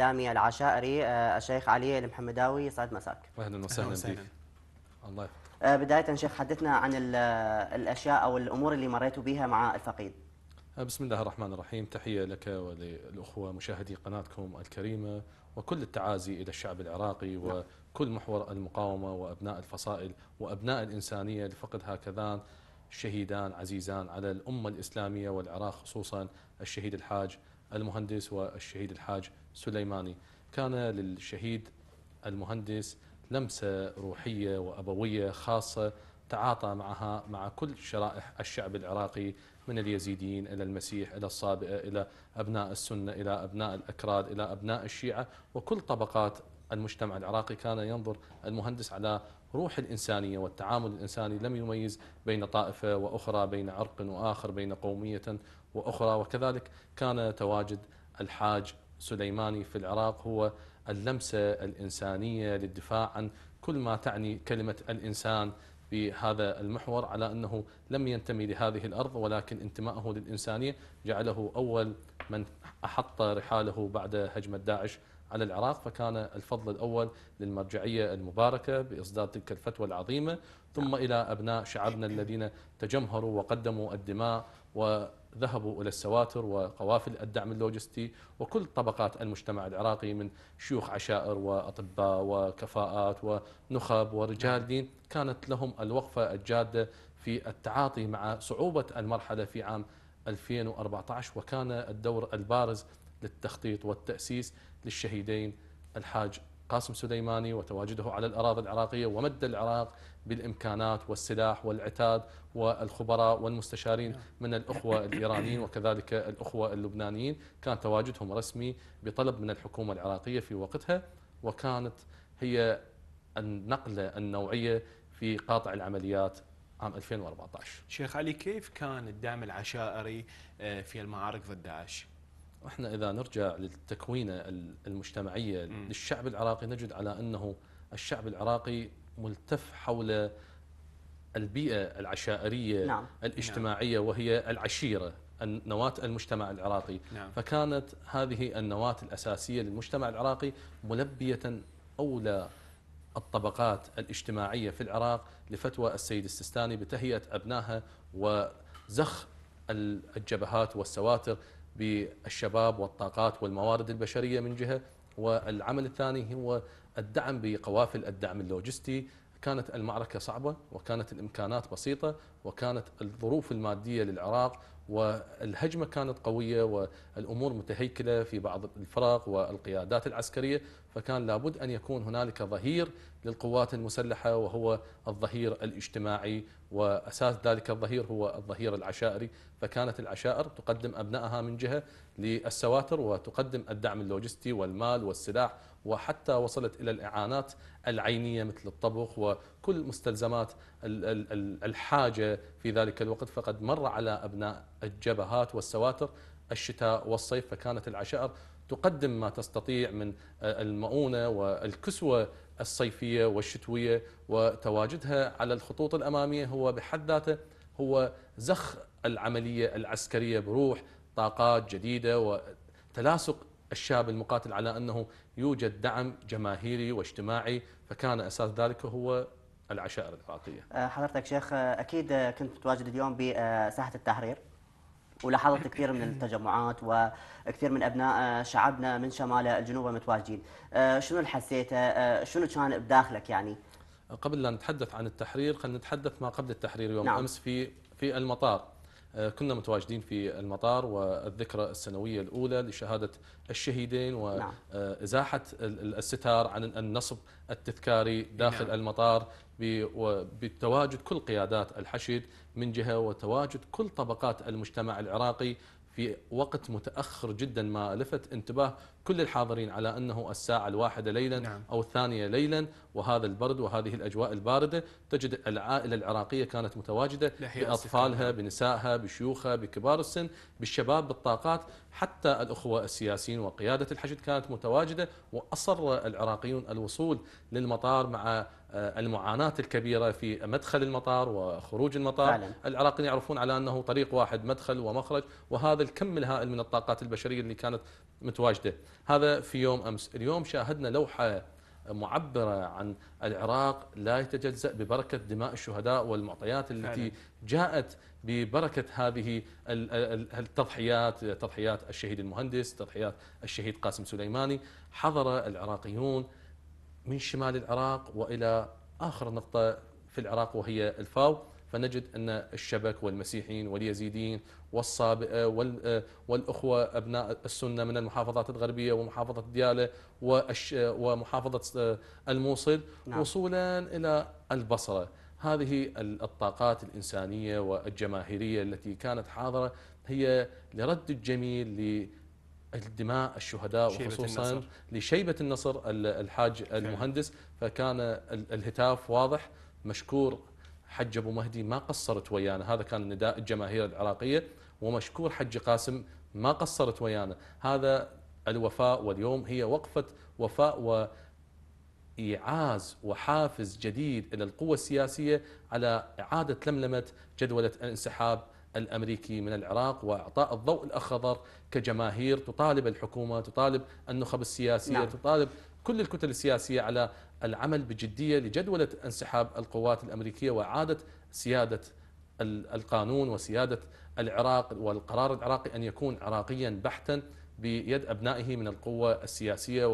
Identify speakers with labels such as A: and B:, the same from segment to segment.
A: الإسلامي العشائري آه، الشيخ علي المحمداوي يسعد مساك
B: أهلا وسهلا بك الله يحفظك
A: آه، بداية شيخ حدثنا عن آه، الأشياء أو الأمور اللي مريتوا بها مع الفقيد
B: بسم الله الرحمن الرحيم تحية لك وللأخوة مشاهدي قناتكم الكريمة وكل التعازي إلى الشعب العراقي نعم. وكل محور المقاومة وأبناء الفصائل وأبناء الإنسانية لفقد هكذان شهيدان عزيزان على الأمة الإسلامية والعراق خصوصا الشهيد الحاج المهندس والشهيد الحاج سليماني كان للشهيد المهندس لمسة روحية وأبوية خاصة تعاطى معها مع كل شرائح الشعب العراقي من اليزيديين إلى المسيح إلى الصابئة إلى أبناء السنة إلى أبناء الأكراد إلى أبناء الشيعة وكل طبقات المجتمع العراقي كان ينظر المهندس على روح الإنسانية والتعامل الإنساني لم يميز بين طائفة وأخرى بين عرق وآخر بين قومية وأخرى وكذلك كان تواجد الحاج سليماني في العراق هو اللمسة الإنسانية للدفاع عن كل ما تعني كلمة الإنسان بهذا المحور على أنه لم ينتمي لهذه الأرض ولكن انتمائه للإنسانية جعله أول من أحط رحاله بعد هجمة داعش على العراق فكان الفضل الأول للمرجعية المباركة بإصدار تلك الفتوى العظيمة ثم إلى أبناء شعبنا نعم. الذين تجمهروا وقدموا الدماء وذهبوا إلى السواتر وقوافل الدعم اللوجستي وكل طبقات المجتمع العراقي من شيوخ عشائر وأطباء وكفاءات ونخب ورجال نعم. دين كانت لهم الوقفة الجادة في التعاطي مع صعوبة المرحلة في عام 2014 وكان الدور البارز للتخطيط والتأسيس للشهيدين الحاج قاسم سليماني وتواجده على الأراضي العراقية ومد العراق بالإمكانات والسلاح والعتاد والخبراء والمستشارين من الأخوة الإيرانيين وكذلك الأخوة اللبنانيين كان تواجدهم رسمي بطلب من الحكومة العراقية في وقتها وكانت هي النقلة النوعية في قاطع العمليات عام 2014
C: شيخ علي كيف كان الدعم العشائري آه، في المعارك ضد داعش؟
B: احنا اذا نرجع للتكوينه المجتمعيه م. للشعب العراقي نجد على انه الشعب العراقي ملتف حول البيئه العشائريه نعم. الاجتماعيه نعم. وهي العشيره نواة المجتمع العراقي نعم. فكانت هذه النواة الأساسية للمجتمع العراقي ملبية أولى الطبقات الاجتماعية في العراق لفتوى السيد السستاني بتهيئة أبنائها وزخ الجبهات والسواتر بالشباب والطاقات والموارد البشرية من جهة والعمل الثاني هو الدعم بقوافل الدعم اللوجستي كانت المعركة صعبة وكانت الإمكانات بسيطة وكانت الظروف المادية للعراق والهجمة كانت قوية والأمور متهيكلة في بعض الفرق والقيادات العسكرية فكان لابد أن يكون هنالك ظهير للقوات المسلحة وهو الظهير الاجتماعي وأساس ذلك الظهير هو الظهير العشائري فكانت العشائر تقدم أبنائها من جهة للسواتر وتقدم الدعم اللوجستي والمال والسلاح وحتى وصلت إلى الإعانات العينية مثل الطبخ وكل مستلزمات الحاجة في ذلك الوقت فقد مر على أبناء الجبهات والسواتر الشتاء والصيف فكانت العشائر تقدم ما تستطيع من آه، المؤونة والكسوة الصيفية والشتوية وتواجدها على الخطوط الأمامية هو بحد ذاته هو زخ العملية العسكرية بروح طاقات جديدة وتلاصق الشاب المقاتل على أنه يوجد دعم جماهيري واجتماعي فكان أساس ذلك هو العشائر العراقية
A: آه، حضرتك شيخ آه، أكيد كنت متواجد اليوم بساحة التحرير ولاحظت كثير من التجمعات وكثير من ابناء شعبنا من شمال الجنوب متواجدين آه، شنو اللي حسيته آه، شنو كان بداخلك يعني
B: قبل لا نتحدث عن التحرير خلينا نتحدث ما قبل التحرير يوم نعم. امس في في المطار آه، كنا متواجدين في المطار والذكرى السنوية الأولى لشهادة الشهيدين وإزاحة نعم. آه، الستار عن النصب التذكاري داخل نعم. المطار بتواجد كل قيادات الحشد من جهة وتواجد كل طبقات المجتمع العراقي في وقت متأخر جدا ما لفت انتباه كل الحاضرين على أنه الساعة الواحدة ليلا نعم. أو الثانية ليلا وهذا البرد وهذه الأجواء الباردة تجد العائلة العراقية كانت متواجدة بأطفالها بنسائها بشيوخها بكبار السن بالشباب بالطاقات حتى الأخوة السياسيين وقيادة الحشد كانت متواجدة وأصر العراقيون الوصول للمطار مع آه، المعاناة الكبيرة في مدخل المطار وخروج المطار فعلا. العراقيين يعرفون على أنه طريق واحد مدخل ومخرج وهذا الكم الهائل من الطاقات البشرية اللي كانت متواجدة هذا في يوم أمس اليوم شاهدنا لوحة معبرة عن العراق لا يتجزأ ببركة دماء الشهداء والمعطيات التي فعلا. جاءت ببركة هذه التضحيات تضحيات الشهيد المهندس تضحيات الشهيد قاسم سليماني حضر العراقيون من شمال العراق والى اخر نقطه في العراق وهي الفاو فنجد ان الشبك والمسيحيين واليزيدين والصابئه آه، آه، والاخوه ابناء السنه من المحافظات الغربيه ومحافظه دياله آه، ومحافظه الموصل نعم. وصولا الى البصره هذه الطاقات الانسانيه والجماهيريه التي كانت حاضره هي لرد الجميل الدماء الشهداء وخصوصا النصر. لشيبة النصر الحاج المهندس فكان الهتاف واضح مشكور حج أبو مهدي ما قصرت ويانا هذا كان نداء الجماهير العراقية ومشكور حج قاسم ما قصرت ويانا هذا الوفاء واليوم هي وقفة وفاء و إيعاز وحافز جديد إلى القوة السياسية على إعادة لملمة جدولة الانسحاب الامريكي من العراق واعطاء الضوء الاخضر كجماهير تطالب الحكومه تطالب النخب السياسيه نعم. تطالب كل الكتل السياسيه على العمل بجديه لجدوله انسحاب القوات الامريكيه واعاده سياده القانون وسياده العراق والقرار العراقي ان يكون عراقيا بحتا بيد ابنائه من القوه السياسيه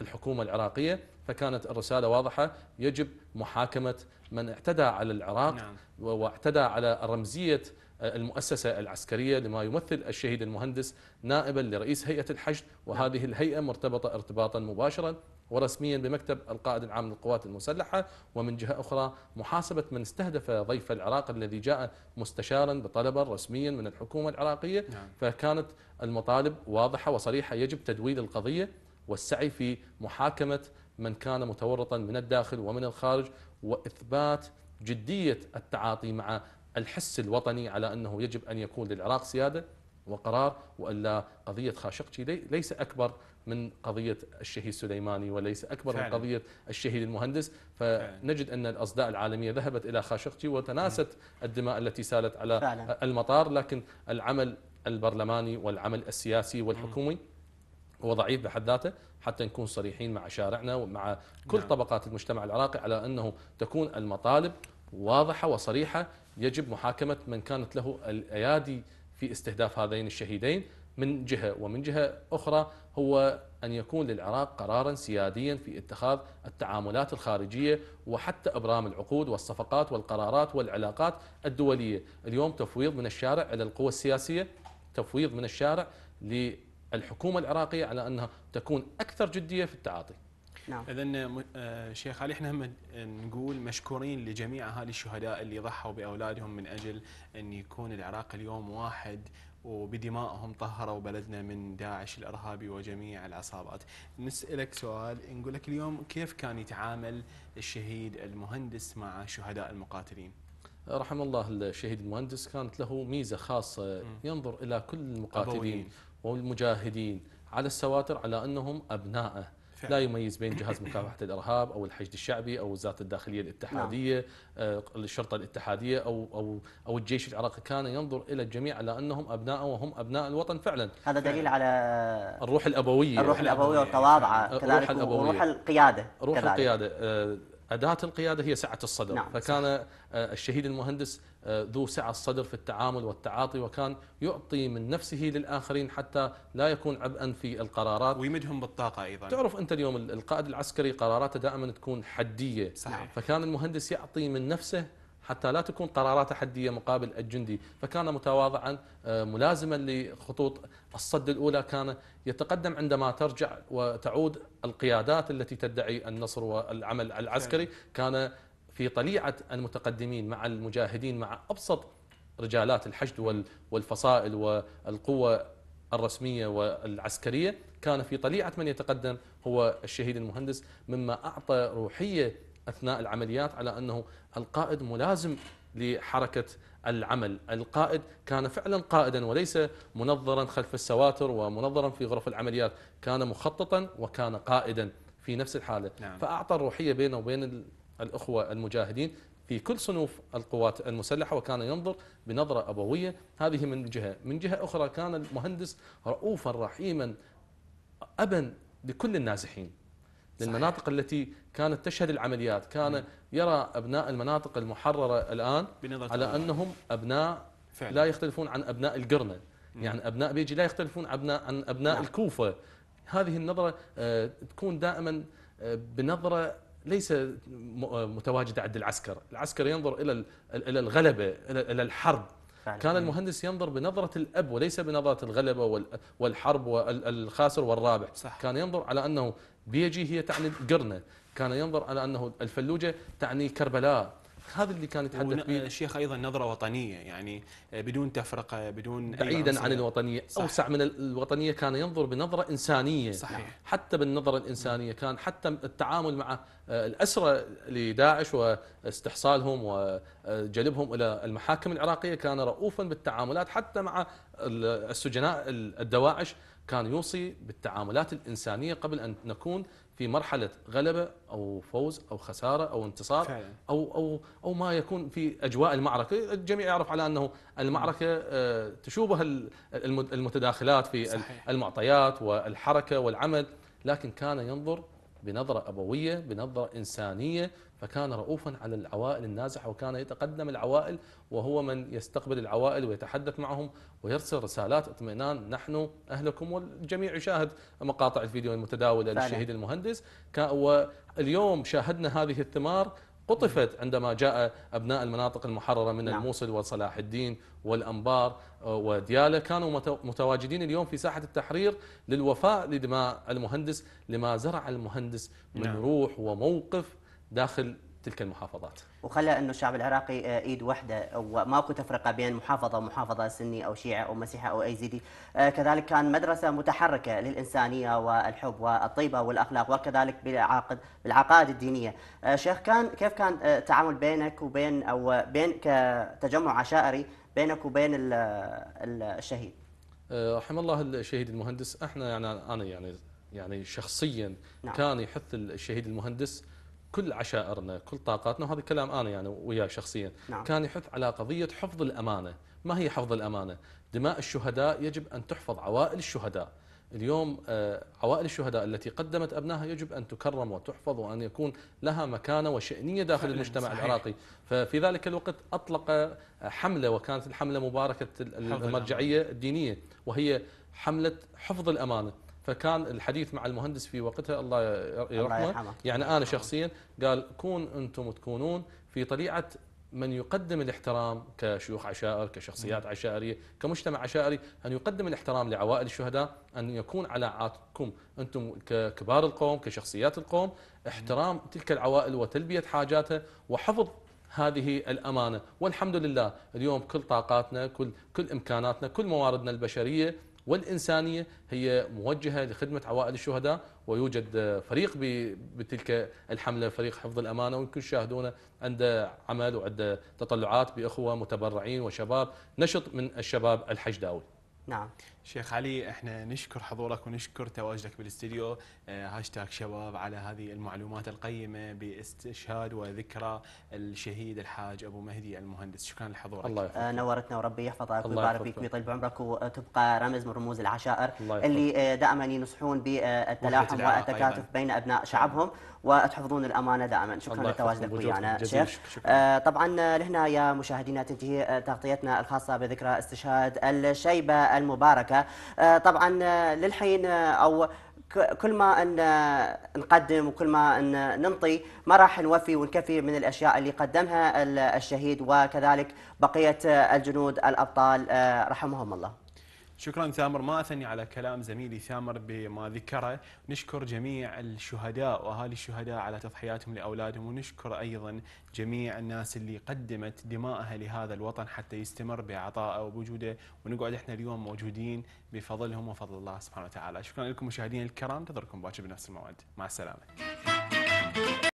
B: والحكومه العراقيه فكانت الرسالة واضحة يجب محاكمة من اعتدى على العراق نعم. واعتدى على رمزية المؤسسة العسكرية لما يمثل الشهيد المهندس نائبا لرئيس هيئة الحشد وهذه الهيئة مرتبطة ارتباطا مباشرا ورسميا بمكتب القائد العام للقوات المسلحة ومن جهة أخرى محاسبة من استهدف ضيف العراق الذي جاء مستشارا بطلبا رسميا من الحكومة العراقية نعم. فكانت المطالب واضحة وصريحة يجب تدويل القضية والسعي في محاكمة من كان متورطا من الداخل ومن الخارج وإثبات جدية التعاطي مع الحس الوطني على أنه يجب أن يكون للعراق سيادة وقرار وإلا قضية خاشقجي ليس أكبر من قضية الشهيد سليماني وليس أكبر فعلا. من قضية الشهيد المهندس فنجد أن الأصداء العالمية ذهبت إلى خاشقجي وتناست الدماء التي سالت على فعلا. المطار لكن العمل البرلماني والعمل السياسي والحكومي هو ضعيف بحد ذاته حتى نكون صريحين مع شارعنا ومع كل نعم. طبقات المجتمع العراقي على أنه تكون المطالب واضحة وصريحة يجب محاكمة من كانت له الأيادي في استهداف هذين الشهيدين من جهة ومن جهة أخرى هو أن يكون للعراق قرارا سياديا في اتخاذ التعاملات الخارجية وحتى أبرام العقود والصفقات والقرارات والعلاقات الدولية اليوم تفويض من الشارع إلى القوى السياسية تفويض من الشارع للحكومة العراقية على أنها تكون أكثر جدية في التعاطي
C: نعم اذا آه، آه، شيخ علي احنا هم نقول مشكورين لجميع اهالي الشهداء اللي ضحوا باولادهم من اجل ان يكون العراق اليوم واحد وبدمائهم طهروا بلدنا من داعش الارهابي وجميع العصابات. نسالك سؤال نقول لك اليوم كيف كان يتعامل الشهيد المهندس مع شهداء المقاتلين؟
B: رحم الله الشهيد المهندس كانت له ميزه خاصه ينظر الى كل المقاتلين أبوين. والمجاهدين على السواتر على انهم ابنائه لا يميز بين جهاز مكافحه الارهاب او الحشد الشعبي او وزاره الداخليه الاتحاديه نعم. آه، الشرطه الاتحاديه او او او الجيش العراقي كان ينظر الى الجميع على انهم ابناء وهم ابناء الوطن فعلا هذا دليل على الروح الابويه الروح الابويه والتواضعه كذلك الروح الابويه وروح القياده روح كذلك. القياده آه، أداة القيادة هي سعة الصدر نعم فكان صح. آه، الشهيد المهندس آه، ذو سعة الصدر في التعامل والتعاطي وكان يعطي من نفسه للآخرين حتى لا يكون عبئا في القرارات ويمدهم بالطاقة أيضا تعرف أنت اليوم القائد العسكري قراراته دائما تكون حدية صحيح. فكان المهندس يعطي من نفسه حتى لا تكون قرارات تحديه مقابل الجندي فكان متواضعا آه، ملازما لخطوط الصد الاولى كان يتقدم عندما ترجع وتعود القيادات التي تدعي النصر والعمل العسكري كان في طليعه المتقدمين مع المجاهدين مع ابسط رجالات الحشد والفصائل والقوه الرسميه والعسكريه كان في طليعه من يتقدم هو الشهيد المهندس مما اعطى روحيه اثناء العمليات على انه القائد ملازم لحركه العمل، القائد كان فعلا قائدا وليس منظرا خلف السواتر ومنظرا في غرف العمليات، كان مخططا وكان قائدا في نفس الحاله، نعم. فاعطى الروحيه بينه وبين الاخوه المجاهدين في كل صنوف القوات المسلحة وكان ينظر بنظرة أبوية هذه من جهة من جهة أخرى كان المهندس رؤوفا رحيما أبا لكل النازحين للمناطق التي كانت تشهد العمليات كان يرى أبناء المناطق المحررة الآن على أنهم أبناء فعلا. لا يختلفون عن أبناء القرنة يعني أبناء بيجي لا يختلفون أبناء عن أبناء نعم. الكوفة هذه النظرة آه، تكون دائما آه، بنظرة ليس آه، متواجدة عند العسكر العسكر ينظر إلى الغلبة إلى الحرب فعلا. كان المهندس ينظر بنظرة الأب وليس بنظرة الغلبة والحرب والخاسر والرابح صح. كان ينظر على أنه بيجي هي تعني قرنة كان ينظر على أنه الفلوجة تعني كربلاء
C: هذا اللي كان يتحدث فيه الشيخ ايضا نظره وطنيه يعني بدون تفرقه بدون بعيدا عن الوطنيه صح. اوسع من الوطنيه كان ينظر بنظره انسانيه صحيح. حتى بالنظره
B: الانسانيه كان حتى التعامل مع آه، الاسرى لداعش واستحصالهم وجلبهم الى المحاكم العراقيه كان رؤوفا بالتعاملات حتى مع السجناء الدواعش كان يوصي بالتعاملات الانسانيه قبل ان نكون في مرحله غلبه او فوز او خساره او انتصار او او او ما يكون في اجواء المعركه، الجميع يعرف على انه المعركه آه، تشوبها المتداخلات في صحيح. المعطيات والحركه والعمل، لكن كان ينظر بنظره ابويه، بنظره انسانيه فكان رؤوفا على العوائل النازحة وكان يتقدم العوائل وهو من يستقبل العوائل ويتحدث معهم ويرسل رسالات اطمئنان نحن أهلكم والجميع يشاهد مقاطع الفيديو المتداولة فعلا. للشهيد المهندس واليوم شاهدنا هذه الثمار قطفت عندما جاء أبناء المناطق المحررة من نعم. الموصل وصلاح الدين والأنبار آه، وديالة كانوا متواجدين اليوم في ساحة التحرير للوفاء لدماء المهندس لما زرع المهندس من نعم. روح وموقف داخل تلك المحافظات
A: وخلى انه الشعب العراقي آه، ايد واحده وماكو تفرقه بين محافظه ومحافظه سني او شيعي او مسيحي او ايزيدي آه، كذلك كان مدرسه متحركه للانسانيه والحب والطيبه والاخلاق وكذلك بالعقد بالعقائد الدينيه آه، شيخ كان كيف كان التعامل بينك وبين او بين كتجمع عشائري بينك وبين الشهيد
B: رحم الله الشهيد المهندس احنا يعني انا يعني يعني شخصيا نعم. كان يحث الشهيد المهندس كل عشائرنا كل طاقاتنا وهذا كلام انا يعني وياه شخصيا نعم. كان يحث على قضيه حفظ الامانه ما هي حفظ الامانه دماء الشهداء يجب ان تحفظ عوائل الشهداء اليوم آه، عوائل الشهداء التي قدمت أبنائها يجب أن تكرم وتحفظ وأن يكون لها مكانة وشأنية داخل المجتمع صحيح. العراقي ففي ذلك الوقت أطلق آه، حملة وكانت الحملة مباركة المرجعية الدينية وهي حملة حفظ الأمانة فكان الحديث مع المهندس في وقتها الله يرحمه يعني أنا شخصيا قال كون أنتم تكونون في طليعة من يقدم الاحترام كشيوخ عشائر كشخصيات عشائرية كمجتمع عشائري أن يقدم الاحترام لعوائل الشهداء أن يكون على عاتقكم أنتم ككبار القوم كشخصيات القوم احترام تلك العوائل وتلبية حاجاتها وحفظ هذه الأمانة والحمد لله اليوم كل طاقاتنا كل, كل إمكاناتنا كل مواردنا البشرية والإنسانية هي موجهة لخدمة عوائل الشهداء ويوجد فريق بتلك الحملة فريق حفظ الأمانة ويمكن تشاهدونه عنده عمل وعنده تطلعات بأخوة متبرعين وشباب نشط من الشباب الحشداوي
C: نعم شيخ علي احنا نشكر حضورك ونشكر تواجدك بالاستديو آه، هاشتاج شباب على هذه المعلومات القيمه باستشهاد وذكرى الشهيد الحاج ابو مهدي المهندس شكرا لحضورك الله يحفظك. آه، نورتنا وربي يحفظك ويبارك فيك ويطيب عمرك
A: وتبقى
C: رمز من رموز العشائر اللي
A: آه، دائما ينصحون بالتلاحم والتكاتف بين ابناء شعبهم وتحفظون الامانه دائما شكرا لتواجدك ويانا شيخ طبعا لهنا يا مشاهدينا تنتهي تغطيتنا الخاصه بذكرى استشهاد الشيبه المباركه الثلاثة آه، طبعا آه، للحين آه، أو كل ما أن نقدم وكل ما أن ننطي ما راح نوفي ونكفي من الأشياء اللي قدمها الشهيد وكذلك بقية الجنود الأبطال رحمهم الله
C: شكرا ثامر ما اثني على كلام زميلي ثامر بما ذكره، نشكر جميع الشهداء واهالي الشهداء على تضحياتهم لاولادهم ونشكر ايضا جميع الناس اللي قدمت دمائها لهذا الوطن حتى يستمر بعطائه وبوجوده ونقعد احنا اليوم موجودين بفضلهم وفضل الله سبحانه وتعالى، شكرا لكم مشاهدينا الكرام، انتظركم باكر بنفس الموعد، مع
A: السلامه.